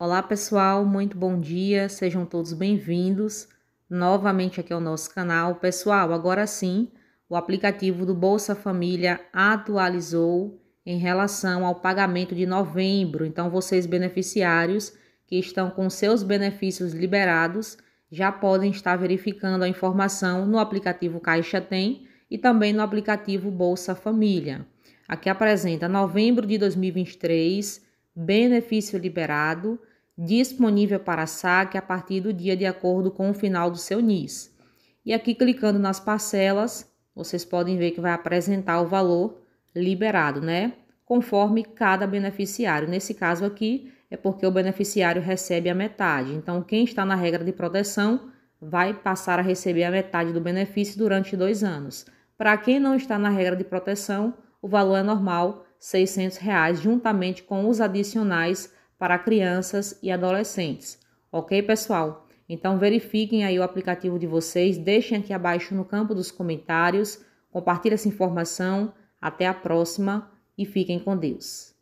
Olá pessoal, muito bom dia, sejam todos bem-vindos novamente aqui ao nosso canal. Pessoal, agora sim, o aplicativo do Bolsa Família atualizou em relação ao pagamento de novembro. Então, vocês beneficiários que estão com seus benefícios liberados já podem estar verificando a informação no aplicativo Caixa Tem e também no aplicativo Bolsa Família. Aqui apresenta novembro de 2023 benefício liberado, disponível para saque a partir do dia de acordo com o final do seu NIS. E aqui clicando nas parcelas, vocês podem ver que vai apresentar o valor liberado, né? Conforme cada beneficiário. Nesse caso aqui, é porque o beneficiário recebe a metade. Então, quem está na regra de proteção vai passar a receber a metade do benefício durante dois anos. Para quem não está na regra de proteção, o valor é normal, 600 reais, juntamente com os adicionais para crianças e adolescentes. Ok, pessoal? Então verifiquem aí o aplicativo de vocês, deixem aqui abaixo no campo dos comentários, compartilhe essa informação. Até a próxima e fiquem com Deus.